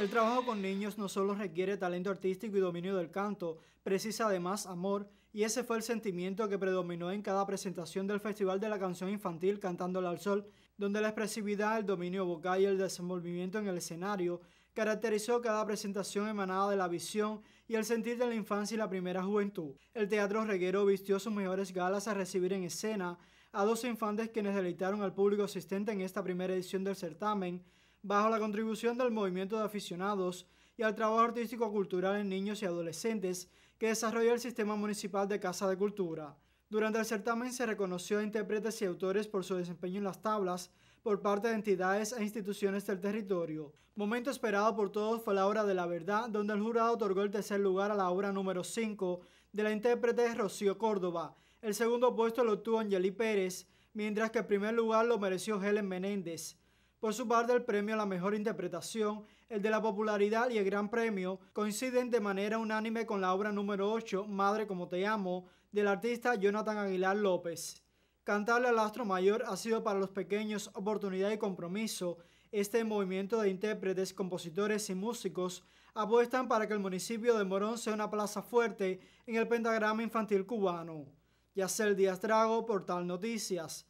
El trabajo con niños no solo requiere talento artístico y dominio del canto, precisa además amor, y ese fue el sentimiento que predominó en cada presentación del Festival de la Canción Infantil Cantándola al Sol, donde la expresividad, el dominio vocal y el desenvolvimiento en el escenario caracterizó cada presentación emanada de la visión y el sentir de la infancia y la primera juventud. El Teatro Reguero vistió sus mejores galas a recibir en escena a dos infantes quienes deleitaron al público asistente en esta primera edición del certamen, bajo la contribución del movimiento de aficionados y al trabajo artístico-cultural en niños y adolescentes que desarrolló el Sistema Municipal de Casa de Cultura. Durante el certamen se reconoció a intérpretes y autores por su desempeño en las tablas por parte de entidades e instituciones del territorio. Momento esperado por todos fue la hora de la verdad, donde el jurado otorgó el tercer lugar a la obra número 5 de la intérprete Rocío Córdoba. El segundo puesto lo obtuvo Angeli Pérez, mientras que el primer lugar lo mereció Helen Menéndez. Por su parte, el premio a la mejor interpretación, el de la popularidad y el gran premio coinciden de manera unánime con la obra número 8, Madre como te amo, del artista Jonathan Aguilar López. Cantarle al astro mayor ha sido para los pequeños oportunidad y compromiso. Este movimiento de intérpretes, compositores y músicos apuestan para que el municipio de Morón sea una plaza fuerte en el pentagrama infantil cubano. Yacel Díaz Drago, Portal Noticias.